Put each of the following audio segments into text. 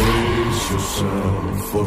Brace yourself for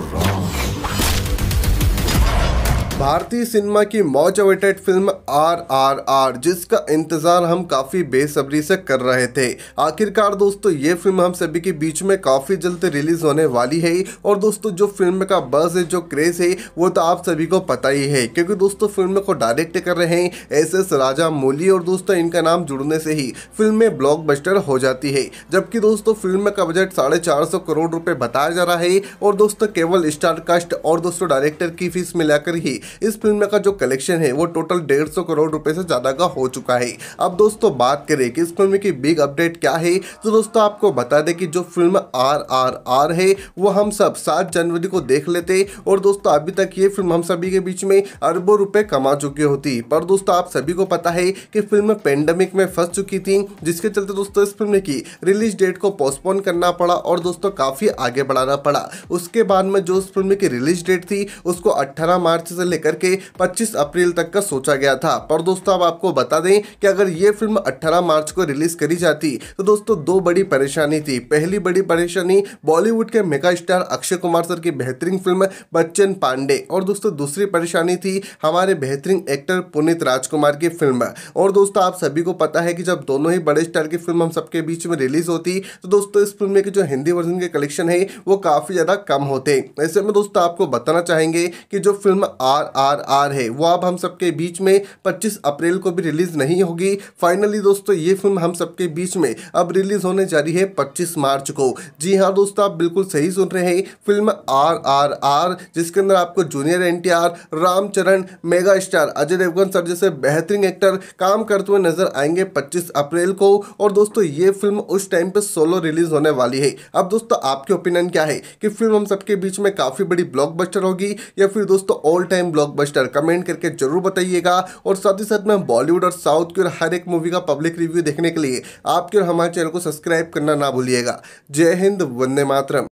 भारतीय cinema की मौज awaited film R R R जिसका इंतज़ार हम काफ़ी बेसब्री से कर रहे थे आखिरकार दोस्तों ये फिल्म हम सभी के बीच में काफ़ी जल्द रिलीज़ होने वाली है और दोस्तों जो फिल्म का बज़ है जो क्रेज़ है वो तो आप सभी को पता ही है क्योंकि दोस्तों फिल्म को डायरेक्ट कर रहे हैं एस एस राजा मोली और दोस्तों इनका नाम जुड़ने से ही फिल्म में बस्टर हो जाती है जबकि दोस्तों फिल्म का बजट साढ़े चार सौ करोड़ रुपये बताया जा रहा है और दोस्तों केवल स्टार कास्ट और दोस्तों डायरेक्टर की फीस मिलाकर ही इस फिल्म का जो कलेक्शन है वो टोटल डेढ़ सौ करोड़ रुपए से ज़्यादा का हो चुका है अब दोस्तों बात करें कि इस फिल्म की बिग अपडेट क्या है तो दोस्तों आपको बता दें कि जो फिल्म आर आर आर है वो हम सब सात जनवरी को देख लेते और दोस्तों अभी तक ये फिल्म हम सभी के बीच में अरबों रुपए कमा चुकी होती पर दोस्तों आप सभी को पता है कि फिल्म पेंडेमिक में फंस चुकी थी जिसके चलते दोस्तों इस फिल्म की रिलीज डेट को पोस्टपोन करना पड़ा और दोस्तों काफ़ी आगे बढ़ाना पड़ा उसके बाद में जो इस फिल्म की रिलीज डेट थी उसको अट्ठारह मार्च से लेकर के 25 अप्रैल तक का सोचा गया था पर दोस्तों अब आपको बता दें कि अगर ये फिल्म 18 मार्च को रिलीज करी जाती तो दोस्तों दो बड़ी परेशानी थी पहली बड़ी परेशानी बॉलीवुड के mega star Akshay Kumar sir की बेहतरीन फिल्म बच्चन पांडे और दोस्तों दूसरी परेशानी थी हमारे बेहतरीन एक्टर पुनित राजकुमार की फिल्म और दोस्तों आप सभी को पता है कि जब दोनों ही बड़े स्टार की फिल्म हम सबके बीच में रिलीज होती तो दोस्तों इस फिल्म के जो हिंदी वर्जन के कलेक्शन है वो काफ़ी ज़्यादा कम होते ऐसे में दोस्तों आपको बताना चाहेंगे कि जो फिल्म आर आर आर है वो अब हम सबके बीच में 25 अप्रैल को भी रिलीज़ नहीं होगी फाइनली दोस्तों ये फिल्म हम सबके बीच में अब रिलीज़ होने जा रही है 25 मार्च को जी हाँ दोस्तों आप बिल्कुल सही सुन रहे हैं फिल्म आर आर आर जिसके अंदर आपको junior N Ram Charan mega star Ajay Devgan sir जैसे बेहतरीन एक्टर काम करते हुए नजर आएंगे पच्चीस अप्रैल को और दोस्तों ये फिल्म उस टाइम पर सोलो रिलीज होने वाली है अब दोस्तों आपके ओपिनियन क्या है कि फिल्म हम सबके बीच में काफ़ी बड़ी ब्लॉकबस्टर होगी या फिर दोस्तों ऑल टाइम ब्लॉकबस्टर कमेंट करके जरूर बताइएगा और साथ ही साथ में बॉलीवुड और साउथ की और हर एक मूवी का पब्लिक रिव्यू देखने के लिए आपके और हमारे चैनल को सब्सक्राइब करना ना भूलिएगा जय हिंद वंदे मातरम